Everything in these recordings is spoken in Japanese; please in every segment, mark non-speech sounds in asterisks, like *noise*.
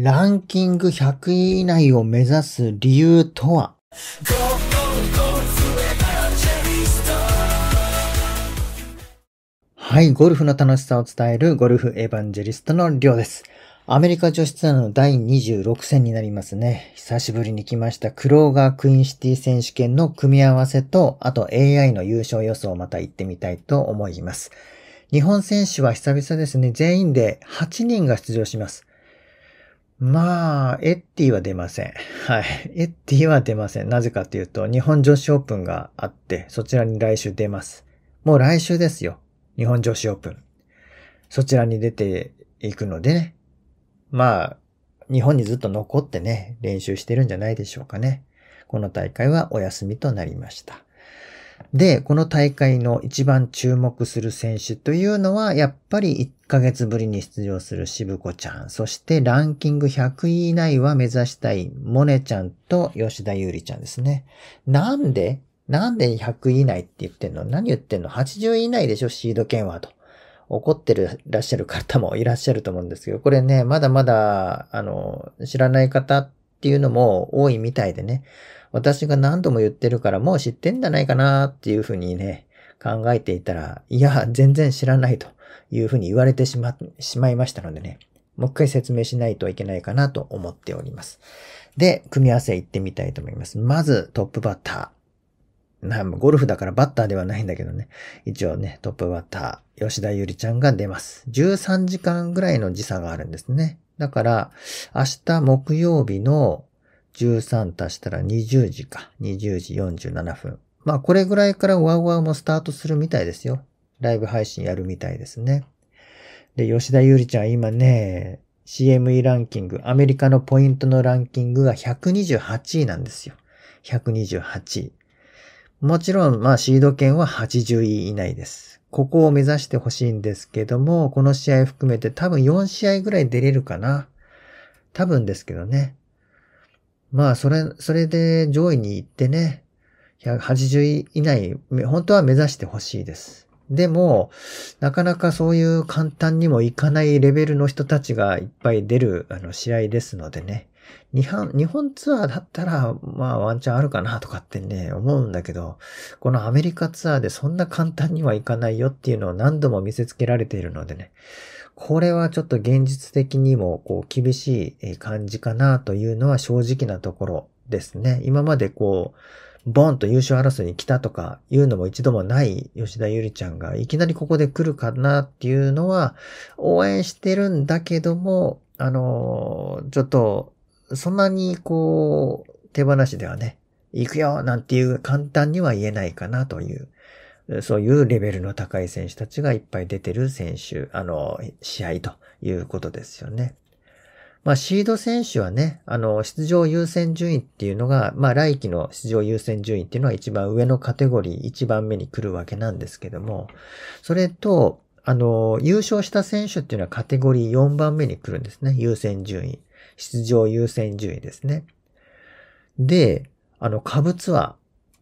ランキング100位以内を目指す理由とははい、ゴルフの楽しさを伝えるゴルフエヴァンジェリストのりょうです。アメリカ女子ツアーの第26戦になりますね。久しぶりに来ましたクローガークイーンシティ選手権の組み合わせと、あと AI の優勝予想をまた行ってみたいと思います。日本選手は久々ですね、全員で8人が出場します。まあ、エッティは出ません。はい。*laughs* エッティは出ません。なぜかというと、日本女子オープンがあって、そちらに来週出ます。もう来週ですよ。日本女子オープン。そちらに出ていくのでね。まあ、日本にずっと残ってね、練習してるんじゃないでしょうかね。この大会はお休みとなりました。で、この大会の一番注目する選手というのは、やっぱり1ヶ月ぶりに出場する渋子ちゃん、そしてランキング100位以内は目指したいモネちゃんと吉田優里ちゃんですね。なんでなんで100位以内って言ってんの何言ってんの ?80 位以内でしょシード権はと。怒ってる、らっしゃる方もいらっしゃると思うんですけど、これね、まだまだ、あの、知らない方っていうのも多いみたいでね。私が何度も言ってるからもう知ってんじゃないかなっていうふうにね、考えていたら、いや、全然知らないというふうに言われてしま、しまいましたのでね、もう一回説明しないといけないかなと思っております。で、組み合わせ行ってみたいと思います。まず、トップバッター。なゴルフだからバッターではないんだけどね。一応ね、トップバッター、吉田ゆりちゃんが出ます。13時間ぐらいの時差があるんですね。だから、明日木曜日の13足したら20時か。20時47分。まあこれぐらいからワウワウもスタートするみたいですよ。ライブ配信やるみたいですね。で、吉田ゆりちゃん今ね、CME ランキング、アメリカのポイントのランキングが128位なんですよ。128位。もちろん、まあシード権は80位以内です。ここを目指してほしいんですけども、この試合含めて多分4試合ぐらい出れるかな。多分ですけどね。まあ、それ、それで上位に行ってね、180位以内、本当は目指してほしいです。でも、なかなかそういう簡単にもいかないレベルの人たちがいっぱい出るあの試合ですのでね。日本、日本ツアーだったら、まあワンチャンあるかなとかってね、思うんだけど、このアメリカツアーでそんな簡単にはいかないよっていうのを何度も見せつけられているのでね、これはちょっと現実的にもこう厳しい感じかなというのは正直なところですね。今までこう、ボンと優勝争いに来たとかいうのも一度もない吉田ゆりちゃんがいきなりここで来るかなっていうのは応援してるんだけども、あの、ちょっとそんなにこう、手放しではね、行くよなんていう簡単には言えないかなという、そういうレベルの高い選手たちがいっぱい出てる選手、あの、試合ということですよね。まあ、シード選手はね、あの、出場優先順位っていうのが、まあ、来季の出場優先順位っていうのは一番上のカテゴリー、一番目に来るわけなんですけども、それと、あの、優勝した選手っていうのはカテゴリー4番目に来るんですね、優先順位。出場優先順位ですね。で、あの、株ツアー、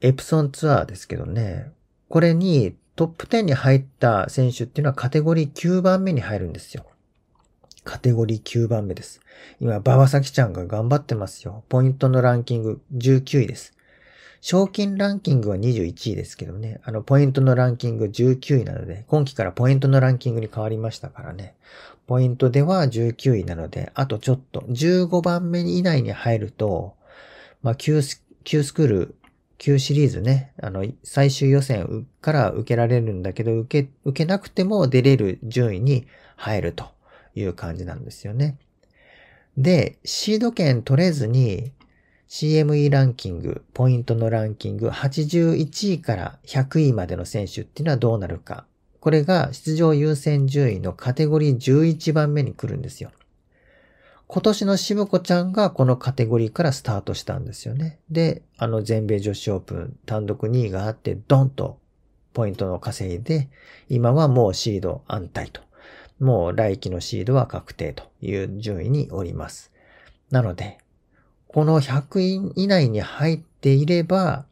エプソンツアーですけどね、これにトップ10に入った選手っていうのはカテゴリー9番目に入るんですよ。カテゴリー9番目です。今、馬場咲ちゃんが頑張ってますよ。ポイントのランキング19位です。賞金ランキングは21位ですけどね。あの、ポイントのランキング19位なので、今期からポイントのランキングに変わりましたからね。ポイントでは19位なので、あとちょっと、15番目以内に入ると、まあ、Q ス、Q スクール、Q シリーズね、あの、最終予選から受けられるんだけど、受け、受けなくても出れる順位に入るという感じなんですよね。で、シード権取れずに CME ランキング、ポイントのランキング81位から100位までの選手っていうのはどうなるかこれが出場優先順位のカテゴリー11番目に来るんですよ。今年の渋子ちゃんがこのカテゴリーからスタートしたんですよね。で、あの全米女子オープン単独2位があってドンとポイントの稼いで、今はもうシード安泰と。もう来季のシードは確定という順位におります。なので、この100位以内に入っていれば、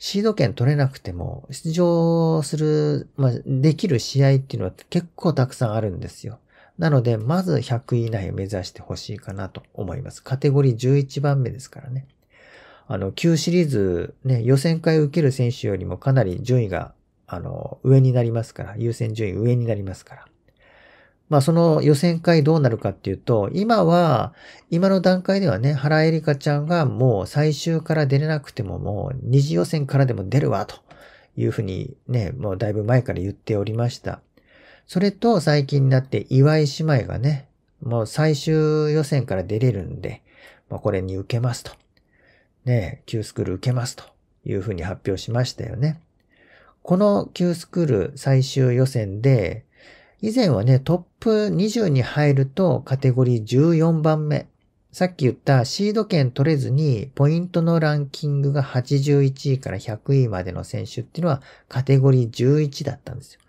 シード権取れなくても、出場する、まあ、できる試合っていうのは結構たくさんあるんですよ。なので、まず100位以内を目指してほしいかなと思います。カテゴリー11番目ですからね。あの、旧シリーズ、ね、予選会を受ける選手よりもかなり順位が、あの、上になりますから、優先順位上になりますから。まあその予選会どうなるかっていうと、今は、今の段階ではね、原エリカちゃんがもう最終から出れなくてももう二次予選からでも出るわというふうにね、もうだいぶ前から言っておりました。それと最近になって岩井姉妹がね、もう最終予選から出れるんで、まあ、これに受けますと。ね、Q スクール受けますというふうに発表しましたよね。この Q スクール最終予選で、以前はね、トップ20に入るとカテゴリー14番目。さっき言ったシード権取れずにポイントのランキングが81位から100位までの選手っていうのはカテゴリー11だったんですよ。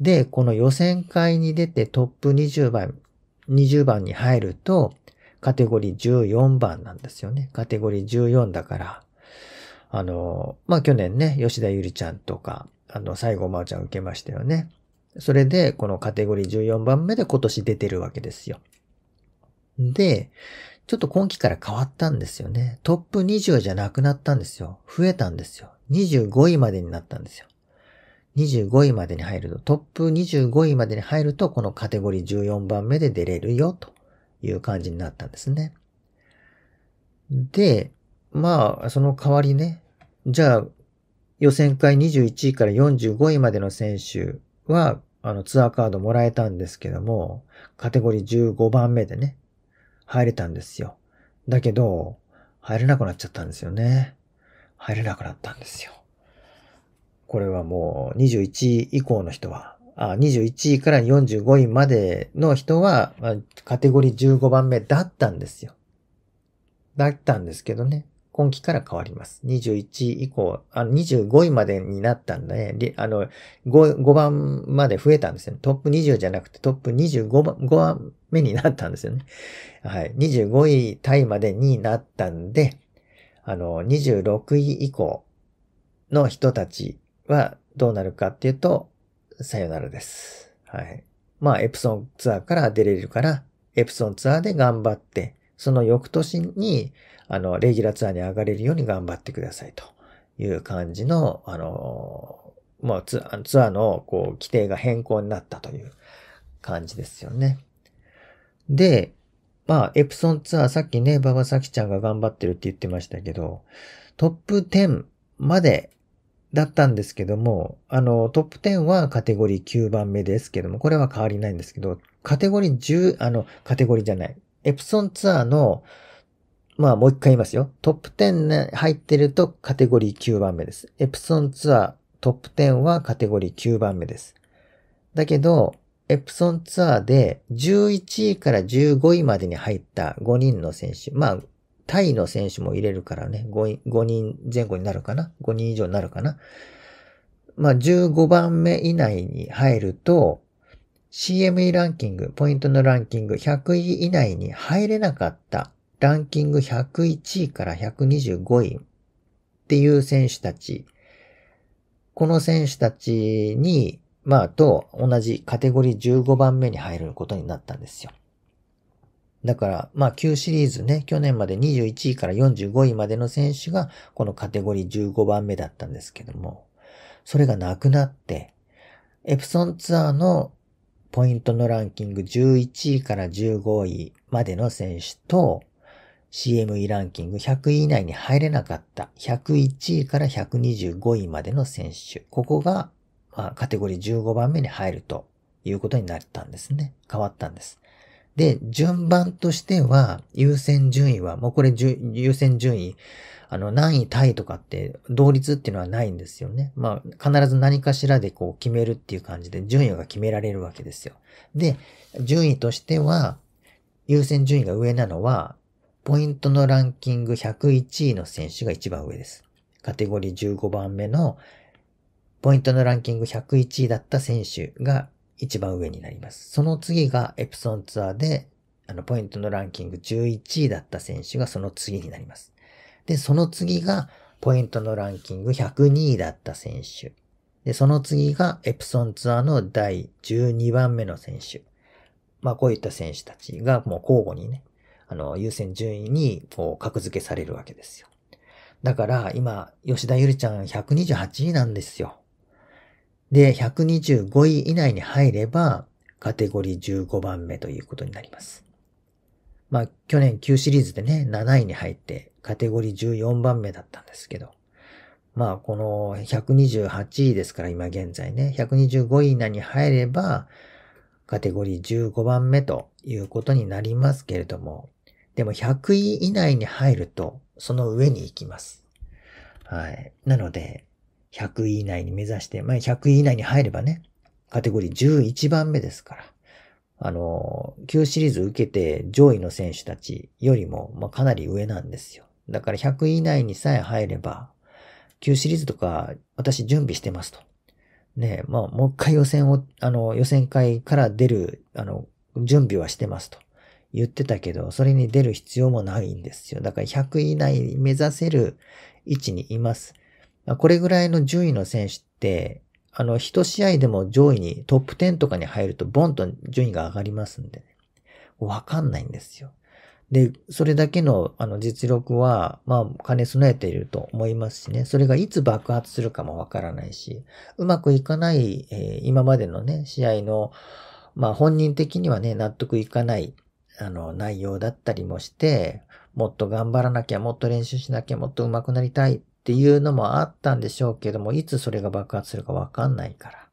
で、この予選会に出てトップ20番、20番に入るとカテゴリー14番なんですよね。カテゴリー14だから。あの、まあ、去年ね、吉田ゆりちゃんとか、あの、西郷真央ちゃん受けましたよね。それで、このカテゴリー14番目で今年出てるわけですよ。で、ちょっと今期から変わったんですよね。トップ20じゃなくなったんですよ。増えたんですよ。25位までになったんですよ。25位までに入ると、トップ25位までに入ると、このカテゴリー14番目で出れるよ、という感じになったんですね。で、まあ、その代わりね、じゃあ、予選会21位から45位までの選手は、あの、ツアーカードもらえたんですけども、カテゴリー15番目でね、入れたんですよ。だけど、入れなくなっちゃったんですよね。入れなくなったんですよ。これはもう21位以降の人は、あ21位から45位までの人は、カテゴリー15番目だったんですよ。だったんですけどね。今期から変わります。21以降、あ25位までになったんで、あの 5, 5番まで増えたんですよね。トップ20じゃなくてトップ25番 ,5 番目になったんですよね。はい。25位タイまでになったんで、あの、26位以降の人たちはどうなるかっていうと、さよならです。はい。まあ、エプソンツアーから出れるから、エプソンツアーで頑張って、その翌年に、あの、レギュラーツアーに上がれるように頑張ってくださいという感じの、あの、まあ、ツアーの、こう、規定が変更になったという感じですよね。で、まあ、エプソンツアー、さっきね、馬場咲ちゃんが頑張ってるって言ってましたけど、トップ10までだったんですけども、あの、トップ10はカテゴリー9番目ですけども、これは変わりないんですけど、カテゴリー10、あの、カテゴリーじゃない、エプソンツアーの、まあもう一回言いますよ。トップ10入ってるとカテゴリー9番目です。エプソンツアートップ10はカテゴリー9番目です。だけど、エプソンツアーで11位から15位までに入った5人の選手。まあ、タイの選手も入れるからね、5, 5人前後になるかな ?5 人以上になるかなまあ、15番目以内に入ると、CME ランキング、ポイントのランキング100位以内に入れなかったランキング101位から125位っていう選手たち、この選手たちに、まあ、と同じカテゴリー15番目に入ることになったんですよ。だから、まあ、旧シリーズね、去年まで21位から45位までの選手が、このカテゴリー15番目だったんですけども、それがなくなって、エプソンツアーのポイントのランキング11位から15位までの選手と、CME ランキング100位以内に入れなかった101位から125位までの選手。ここが、まあ、カテゴリー15番目に入るということになったんですね。変わったんです。で、順番としては、優先順位は、もうこれ優先順位、あの、何位タイとかって同率っていうのはないんですよね。まあ、必ず何かしらでこう決めるっていう感じで、順位が決められるわけですよ。で、順位としては、優先順位が上なのは、ポイントのランキング101位の選手が一番上です。カテゴリー15番目の、ポイントのランキング101位だった選手が一番上になります。その次がエプソンツアーで、あの、ポイントのランキング11位だった選手がその次になります。で、その次が、ポイントのランキング102位だった選手。で、その次がエプソンツアーの第12番目の選手。まあ、こういった選手たちがもう交互にね、あの、優先順位にこう格付けされるわけですよ。だから、今、吉田ゆりちゃん128位なんですよ。で、125位以内に入れば、カテゴリー15番目ということになります。まあ、去年9シリーズでね、7位に入って、カテゴリー14番目だったんですけど、まあ、この128位ですから、今現在ね、125位以内に入れば、カテゴリー15番目ということになりますけれども、でも100位以内に入ると、その上に行きます。はい。なので、100位以内に目指して、まあ、100位以内に入ればね、カテゴリー11番目ですから。あの、旧シリーズ受けて上位の選手たちよりも、まあ、かなり上なんですよ。だから100位以内にさえ入れば、旧シリーズとか私準備してますと。ねまあ、もう一回予選を、あの、予選会から出る、あの、準備はしてますと言ってたけど、それに出る必要もないんですよ。だから100位以内に目指せる位置にいます。これぐらいの順位の選手って、あの、一試合でも上位にトップ10とかに入ると、ボンと順位が上がりますんで、ね、わかんないんですよ。で、それだけの、あの、実力は、まあ、兼ね備えていると思いますしね、それがいつ爆発するかもわからないし、うまくいかない、えー、今までのね、試合の、まあ、本人的にはね、納得いかない、あの、内容だったりもして、もっと頑張らなきゃ、もっと練習しなきゃ、もっと上手くなりたいっっていうのもあったんでしょうけども、いつそれが爆発するかわかんないから。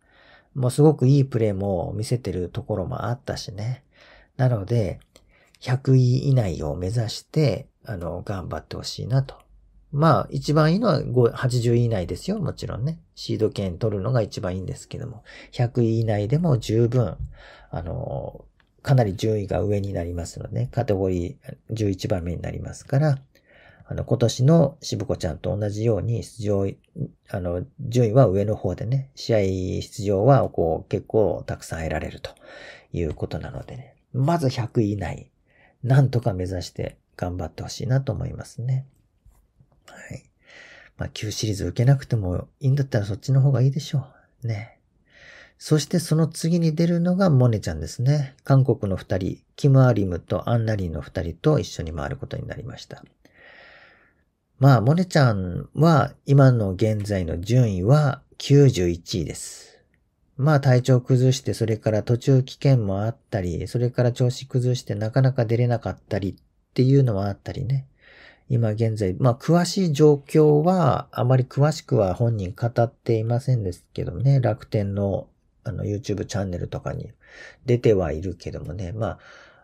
もうすごくいいプレーも見せてるところもあったしね。なので、100位以内を目指して、あの、頑張ってほしいなと。まあ、一番いいのは80位以内ですよ。もちろんね。シード権取るのが一番いいんですけども。100位以内でも十分、あの、かなり順位が上になりますので、カテゴリー11番目になりますから、あの、今年の渋子ちゃんと同じように出場、あの、順位は上の方でね、試合出場はこう結構たくさん得られるということなのでね、まず100位以内、なんとか目指して頑張ってほしいなと思いますね。はい。まあ、旧シリーズ受けなくてもいいんだったらそっちの方がいいでしょう。ね。そしてその次に出るのがモネちゃんですね。韓国の二人、キム・アリムとアンナリーの二人と一緒に回ることになりました。まあ、モネちゃんは今の現在の順位は91位です。まあ体調崩して、それから途中危険もあったり、それから調子崩してなかなか出れなかったりっていうのもあったりね。今現在、まあ詳しい状況はあまり詳しくは本人語っていませんですけどね。楽天のあの YouTube チャンネルとかに出てはいるけどもね。ま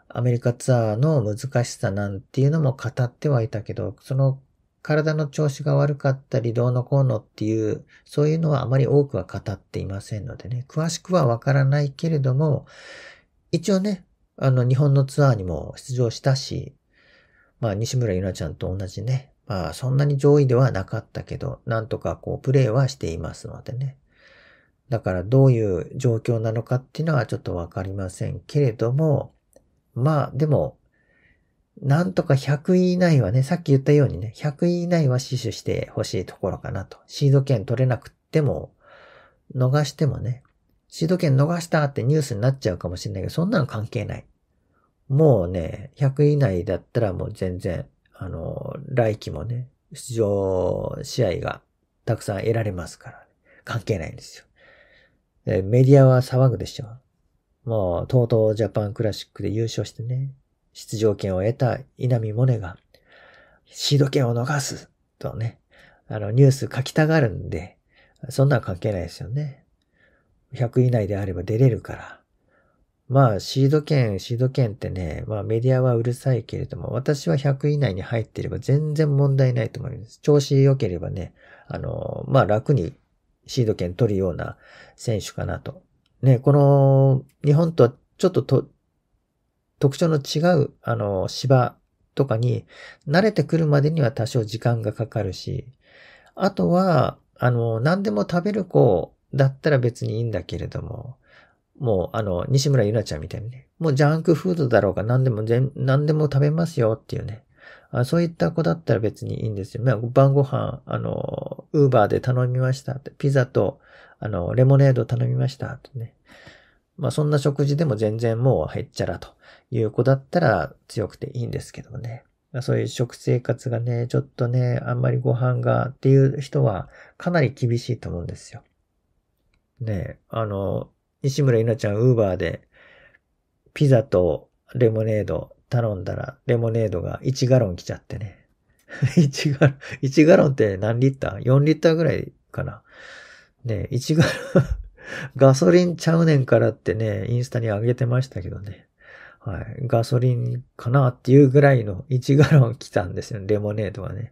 あアメリカツアーの難しさなんていうのも語ってはいたけど、その体の調子が悪かったりどうのこうのっていう、そういうのはあまり多くは語っていませんのでね、詳しくはわからないけれども、一応ね、あの、日本のツアーにも出場したし、まあ、西村ゆなちゃんと同じね、まあ、そんなに上位ではなかったけど、なんとかこう、プレーはしていますのでね。だからどういう状況なのかっていうのはちょっとわかりませんけれども、まあ、でも、なんとか100位以内はね、さっき言ったようにね、100位以内は死守してほしいところかなと。シード権取れなくっても、逃してもね、シード権逃したってニュースになっちゃうかもしれないけど、そんなの関係ない。もうね、100位以内だったらもう全然、あの、来季もね、出場試合がたくさん得られますから、ね、関係ないんですよ。メディアは騒ぐでしょ。もう、とうとうジャパンクラシックで優勝してね、出場権を得た稲見萌寧が、シード権を逃すとね、あの、ニュース書きたがるんで、そんなん関係ないですよね。100以内であれば出れるから。まあ、シード権、シード権ってね、まあメディアはうるさいけれども、私は100以内に入っていれば全然問題ないと思います。調子良ければね、あの、まあ楽にシード権取るような選手かなと。ね、この、日本とはちょっとと特徴の違う、あの、芝とかに慣れてくるまでには多少時間がかかるし、あとは、あの、何でも食べる子だったら別にいいんだけれども、もう、あの、西村ゆなちゃんみたいにね、もうジャンクフードだろうが何でも全、何でも食べますよっていうね、あそういった子だったら別にいいんですよ。まあ、晩ご飯、あの、ウーバーで頼みましたって、ピザと、あの、レモネード頼みましたってね。まあ、そんな食事でも全然もうへっちゃらと。いう子だったら強くていいんですけどね。そういう食生活がね、ちょっとね、あんまりご飯がっていう人はかなり厳しいと思うんですよ。ねあの、西村稲なちゃん、ウーバーで、ピザとレモネード頼んだら、レモネードが1ガロン来ちゃってね。1 *laughs* ガロン、1ガロンって何リッター ?4 リッターぐらいかな。ね1ガロン *laughs* ガソリンちゃうねんからってね、インスタに上げてましたけどね。はい。ガソリンかなっていうぐらいの1ガロン来たんですよ。*laughs* レモネードがね。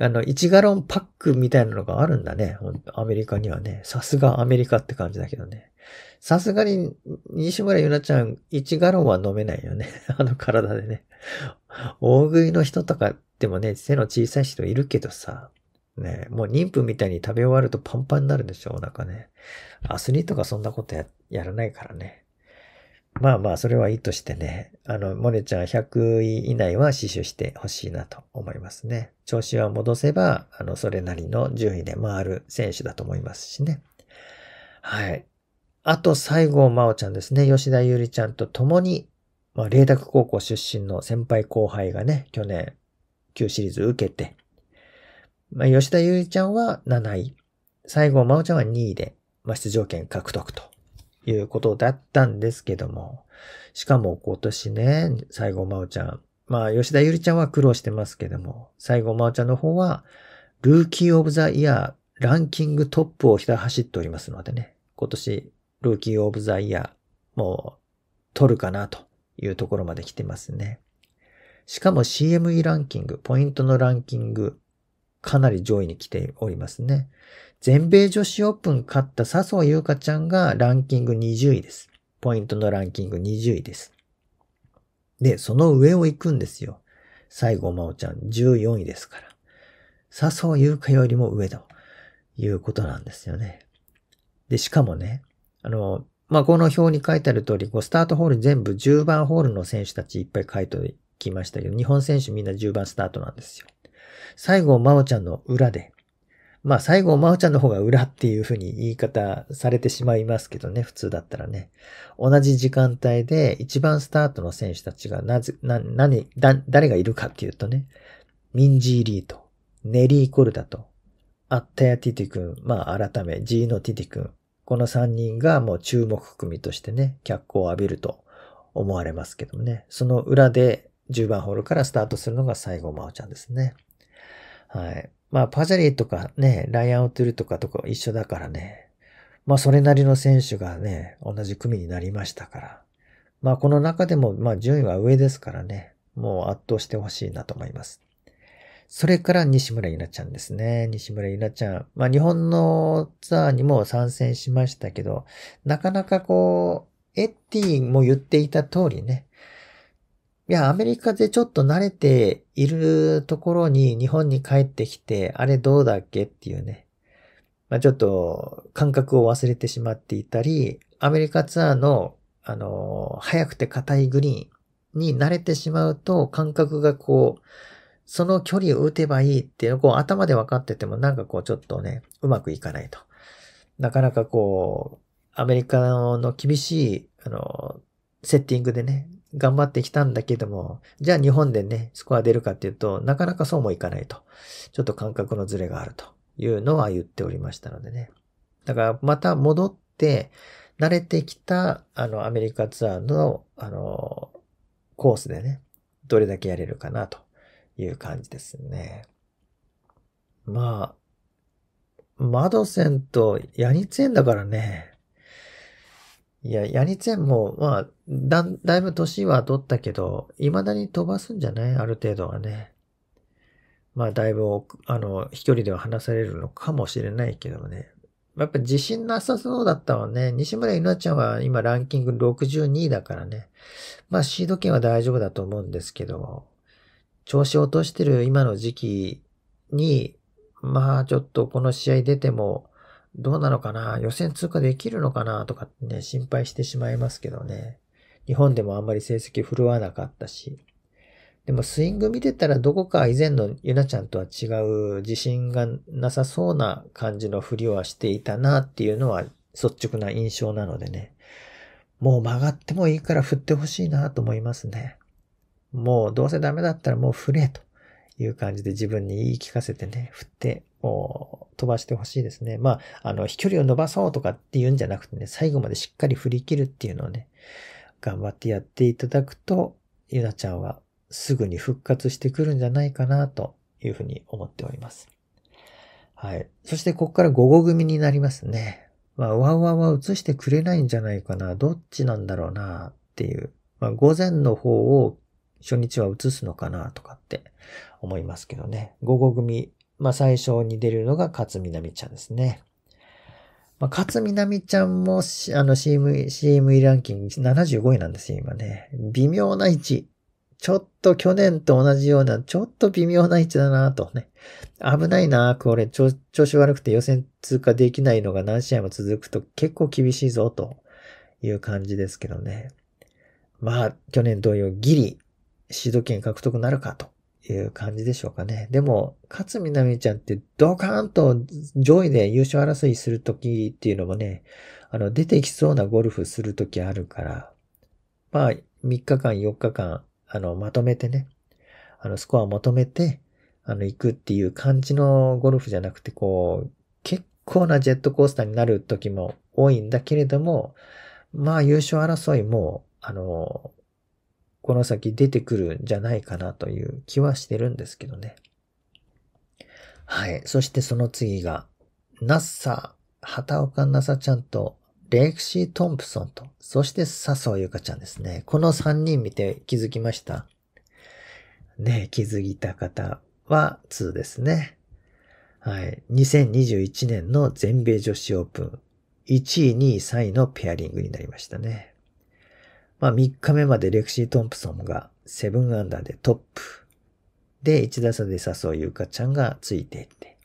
あの、1ガロンパックみたいなのがあるんだね。アメリカにはね。さすがアメリカって感じだけどね。さすがに、西村ゆなちゃん、1ガロンは飲めないよね。*laughs* あの体でね。大食いの人とかでもね、背の小さい人いるけどさ。ね、もう妊婦みたいに食べ終わるとパンパンになるでしょ、お腹ね。アスリートがそんなことやらないからね。まあまあ、それはいいとしてね、あの、モネちゃん100位以内は死守してほしいなと思いますね。調子は戻せば、あの、それなりの順位で回る選手だと思いますしね。はい。あと、西郷真央ちゃんですね。吉田優里ちゃんと共に、まあ、麗澤高校出身の先輩後輩がね、去年、旧シリーズ受けて、まあ、吉田優里ちゃんは7位、西郷真央ちゃんは2位で、まあ、出場権獲得ということだったんですけども、しかも今年ね、西郷真央ちゃん、まあ吉田ゆりちゃんは苦労してますけども、西郷真央ちゃんの方は、ルーキーオブザイヤー、ランキングトップをひた走っておりますのでね、今年、ルーキーオブザイヤー、もう、取るかなというところまで来てますね。しかも CME ランキング、ポイントのランキング、かなり上位に来ておりますね。全米女子オープン勝った笹生優香ちゃんがランキング20位です。ポイントのランキング20位です。で、その上を行くんですよ。最後、真央ちゃん14位ですから。笹生優香よりも上ということなんですよね。で、しかもね、あの、まあ、この表に書いてある通り、こう、スタートホール全部10番ホールの選手たちいっぱい書いてきましたけど、日本選手みんな10番スタートなんですよ。最後、真央ちゃんの裏で、まあ最後、まおちゃんの方が裏っていう風に言い方されてしまいますけどね、普通だったらね。同じ時間帯で一番スタートの選手たちがなぜ、な、何、だ、誰がいるかっていうとね、ミンジーリーと、ネリー・コルダと、アッタヤ・ティティ君、まあ改め、ジーノ・ティティ君、この3人がもう注目組としてね、脚光を浴びると思われますけどね、その裏で10番ホールからスタートするのが最後、真央ちゃんですね。はい。まあ、パジャリとかね、ライアン・オトゥルとかとか一緒だからね。まあ、それなりの選手がね、同じ組になりましたから。まあ、この中でも、まあ、順位は上ですからね。もう圧倒してほしいなと思います。それから西村稲ちゃんですね。西村稲ちゃん。まあ、日本のツアーにも参戦しましたけど、なかなかこう、エッティも言っていた通りね、いや、アメリカでちょっと慣れているところに日本に帰ってきて、あれどうだっけっていうね。まあ、ちょっと感覚を忘れてしまっていたり、アメリカツアーの、あの、速くて硬いグリーンに慣れてしまうと、感覚がこう、その距離を打てばいいっていうのをこう頭で分かっててもなんかこうちょっとね、うまくいかないと。なかなかこう、アメリカの厳しい、あの、セッティングでね、頑張ってきたんだけども、じゃあ日本でね、スコア出るかっていうと、なかなかそうもいかないと。ちょっと感覚のズレがあるというのは言っておりましたのでね。だからまた戻って、慣れてきた、あの、アメリカツアーの、あの、コースでね、どれだけやれるかなという感じですね。まあ、マドセンとヤニツエンだからね、いや、ヤニツェンも、まあ、だ、だいぶ年は取ったけど、未だに飛ばすんじゃないある程度はね。まあ、だいぶ、あの、飛距離では離されるのかもしれないけどね。やっぱ自信なさそうだったわね。西村稲ちゃんは今ランキング62位だからね。まあ、シード権は大丈夫だと思うんですけど、調子を落としてる今の時期に、まあ、ちょっとこの試合出ても、どうなのかな予選通過できるのかなとかね、心配してしまいますけどね。日本でもあんまり成績振るわなかったし。でもスイング見てたらどこか以前のユナちゃんとは違う自信がなさそうな感じの振りはしていたなっていうのは率直な印象なのでね。もう曲がってもいいから振ってほしいなと思いますね。もうどうせダメだったらもう振れという感じで自分に言い聞かせてね、振って飛ばしてほしいですね。まあ、あの、飛距離を伸ばそうとかっていうんじゃなくてね、最後までしっかり振り切るっていうのをね、頑張ってやっていただくと、ゆなちゃんはすぐに復活してくるんじゃないかなというふうに思っております。はい。そしてここから午後組になりますね。まあ、ワンワンは映してくれないんじゃないかな。どっちなんだろうなっていう。まあ、午前の方を初日は映すのかなとかって思いますけどね。午後組まあ、最初に出るのが勝みなみちゃんですね。まあ、勝みなみちゃんも、あの CM、CME ランキング75位なんですよ、今ね。微妙な位置。ちょっと去年と同じような、ちょっと微妙な位置だなとね。危ないなこれ調、調子悪くて予選通過できないのが何試合も続くと結構厳しいぞ、という感じですけどね。まあ、去年同様、ギリ、シード権獲得なるかとていう感じでしょうかね。でも、勝みなみちゃんってドカーンと上位で優勝争いするときっていうのもね、あの、出てきそうなゴルフするときあるから、まあ、3日間、4日間、あの、まとめてね、あの、スコアをまとめて、あの、行くっていう感じのゴルフじゃなくて、こう、結構なジェットコースターになる時も多いんだけれども、まあ、優勝争いも、あの、この先出てくるんじゃないかなという気はしてるんですけどね。はい。そしてその次が、ナッサ畑岡ナサちゃんと、レイクシー・トンプソンと、そして笹生ゆかちゃんですね。この3人見て気づきましたね、気づいた方は2ですね。はい。2021年の全米女子オープン、1位、2位、3位のペアリングになりましたね。まあ3日目までレクシー・トンプソンが7アンダーでトップ。で、1打差で誘うゆうかちゃんがついていって。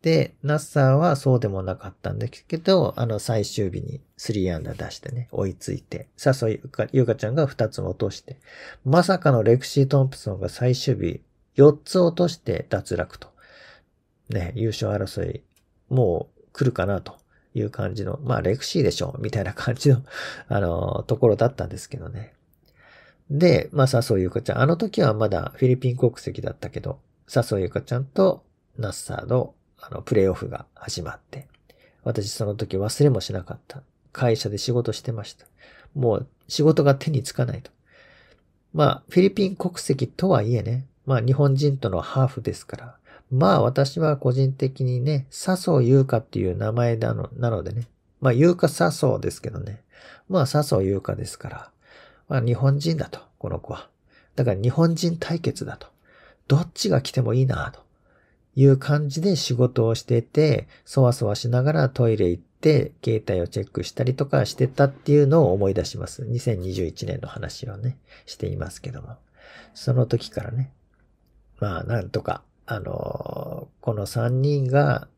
で、ナッサーはそうでもなかったんですけど、あの最終日に3アンダー出してね、追いついて、誘いゆか、ゆうかちゃんが2つ落として、まさかのレクシー・トンプソンが最終日4つ落として脱落と。ね、優勝争い、もう来るかなという感じの、まあ、レクシーでしょ、みたいな感じの *laughs* あの、ところだったんですけどね。で、まあ、笹生うかちゃん、あの時はまだフィリピン国籍だったけど、笹生うかちゃんとナッサーの、あの、プレイオフが始まって、私その時忘れもしなかった。会社で仕事してました。もう仕事が手につかないと。まあ、フィリピン国籍とはいえね、まあ日本人とのハーフですから、まあ私は個人的にね、笹生優香っていう名前なのなのでね。まあ優香笹生ですけどね。まあ笹生優香ですから。まあ日本人だと、この子は。だから日本人対決だと。どっちが来てもいいなという感じで仕事をしてて、そわそわしながらトイレ行って、携帯をチェックしたりとかしてたっていうのを思い出します。2021年の話をね、していますけども。その時からね、まあなんとかあの、この3人が、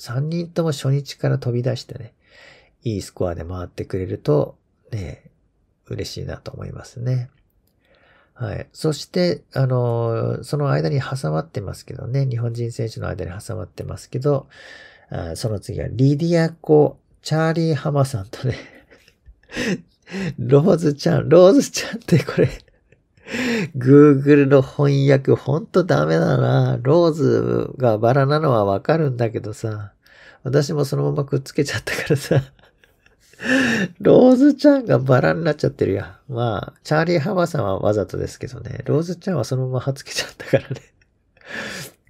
3人とも初日から飛び出してね、いいスコアで回ってくれると、ね、嬉しいなと思いますね。はい。そして、あの、その間に挟まってますけどね、日本人選手の間に挟まってますけど、あその次はリディアコ、チャーリー・ハマさんとねローズちゃん、ローズちゃんってこれ Google の翻訳ほんとダメだな。ローズがバラなのはわかるんだけどさ。私もそのままくっつけちゃったからさ。ローズちゃんがバラになっちゃってるや。まあ、チャーリー・ハマさんはわざとですけどね。ローズちゃんはそのままはっつけちゃったからね。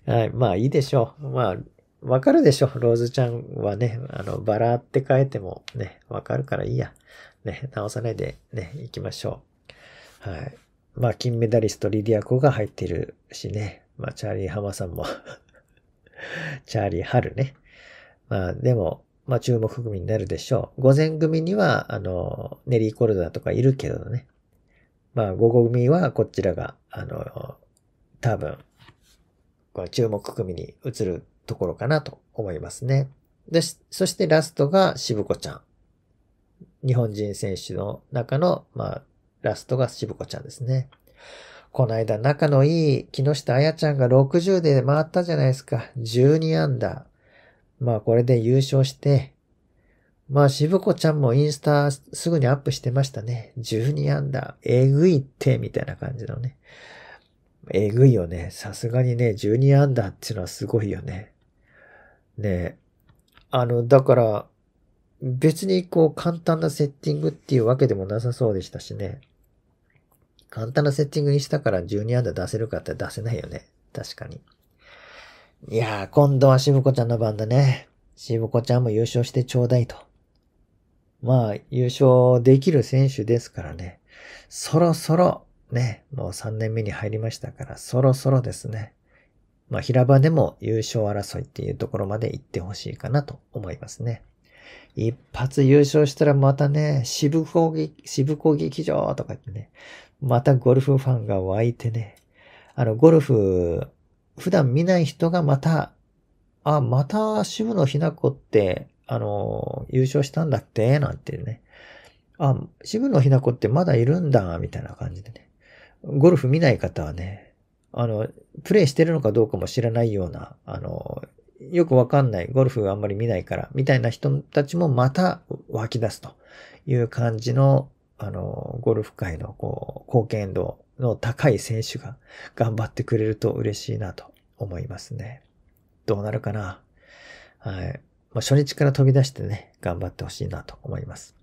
はい、まあいいでしょう。まあ、わかるでしょ。ローズちゃんはね、あの、バラって書いてもね、わかるからいいや。ね、直さないでね、行きましょう。はい。まあ、金メダリストリディアコが入ってるしね。まあ、チャーリー・ハマさんも *laughs* チャーリー・ハルね。まあ、でも、まあ、注目組になるでしょう。午前組には、あの、ネリー・コルダとかいるけどね。まあ、午後組はこちらが、あの、多分、こ注目組に移るところかなと思いますね。で、そしてラストがしぶこちゃん。日本人選手の中の、まあ、ラストがしぶこちゃんですね。この間仲のいい木下彩ちゃんが60で回ったじゃないですか。12アンダー。まあこれで優勝して、まあしぶこちゃんもインスタすぐにアップしてましたね。12アンダー。えぐいって、みたいな感じのね。えぐいよね。さすがにね、12アンダーっていうのはすごいよね。ねあの、だから、別にこう簡単なセッティングっていうわけでもなさそうでしたしね。簡単なセッティングにしたから12アンダー出せるかって出せないよね。確かに。いやー、今度はしぶこちゃんの番だね。しぶこちゃんも優勝してちょうだいと。まあ、優勝できる選手ですからね。そろそろ、ね、もう3年目に入りましたから、そろそろですね。まあ、平場でも優勝争いっていうところまで行ってほしいかなと思いますね。一発優勝したらまたね、渋子劇、渋攻撃場とか言ってね、またゴルフファンが湧いてね、あの、ゴルフ、普段見ない人がまた、あ、また渋野ひな子って、あの、優勝したんだって、なんてね。あ、渋野ひな子ってまだいるんだ、みたいな感じでね。ゴルフ見ない方はね、あの、プレイしてるのかどうかも知らないような、あの、よくわかんない、ゴルフあんまり見ないから、みたいな人たちもまた湧き出すという感じの、あの、ゴルフ界のこう、貢献度の高い選手が頑張ってくれると嬉しいなと思いますね。どうなるかなはい。まあ、初日から飛び出してね、頑張ってほしいなと思います。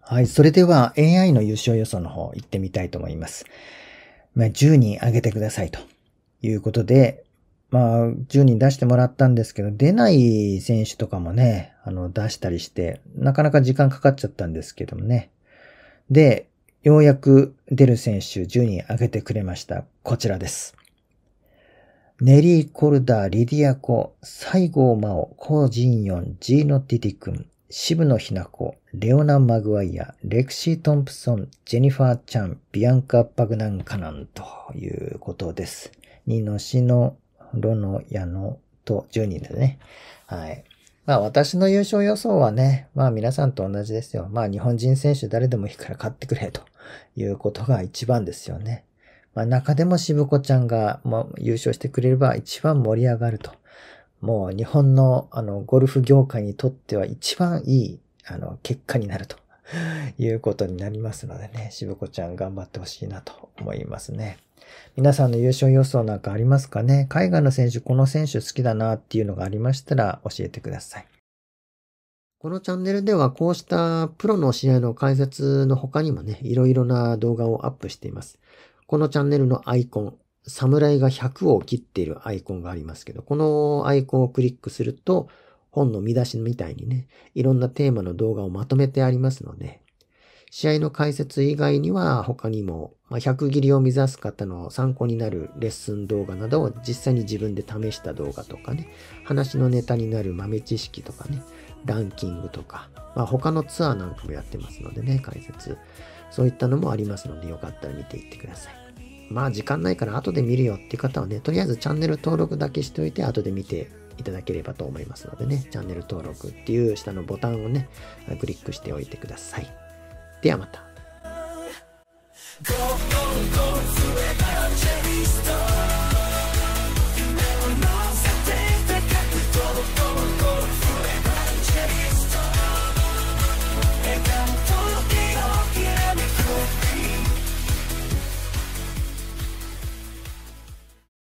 はい。それでは AI の優勝予想の方行ってみたいと思います。まあ、10人上げてくださいということで、まあ、10人出してもらったんですけど、出ない選手とかもね、あの、出したりして、なかなか時間かかっちゃったんですけどもね。で、ようやく出る選手10人挙げてくれました。こちらです。ネリー・コルダー、リディアコ、西郷真央、コー・ジンヨン、ジーノ・ディディ君、渋野ひな子、レオナ・マグワイア、レクシー・トンプソン、ジェニファー・チャン、ビアンカ・バグナン・カナンということです。にのしのロノ、矢野と10人でね。はい。まあ私の優勝予想はね、まあ皆さんと同じですよ。まあ日本人選手誰でもいいから勝ってくれということが一番ですよね。まあ中でも渋子ちゃんが、優勝してくれれば一番盛り上がると。もう日本のあのゴルフ業界にとっては一番いいあの結果になるということになりますのでね、渋子ちゃん頑張ってほしいなと思いますね。皆さんの優勝予想なんかありますかね海外の選手、この選手好きだなっていうのがありましたら教えてください。このチャンネルではこうしたプロの試合の解説の他にもね、いろいろな動画をアップしています。このチャンネルのアイコン、侍が100を切っているアイコンがありますけど、このアイコンをクリックすると、本の見出しみたいにね、いろんなテーマの動画をまとめてありますので、試合の解説以外には他にも、ま100切りを目指す方の参考になるレッスン動画などを実際に自分で試した動画とかね、話のネタになる豆知識とかね、ランキングとか、まあ、他のツアーなんかもやってますのでね、解説。そういったのもありますので、よかったら見ていってください。まあ時間ないから後で見るよっていう方はね、とりあえずチャンネル登録だけしておいて後で見ていただければと思いますのでね、チャンネル登録っていう下のボタンをね、クリックしておいてください。ではまた。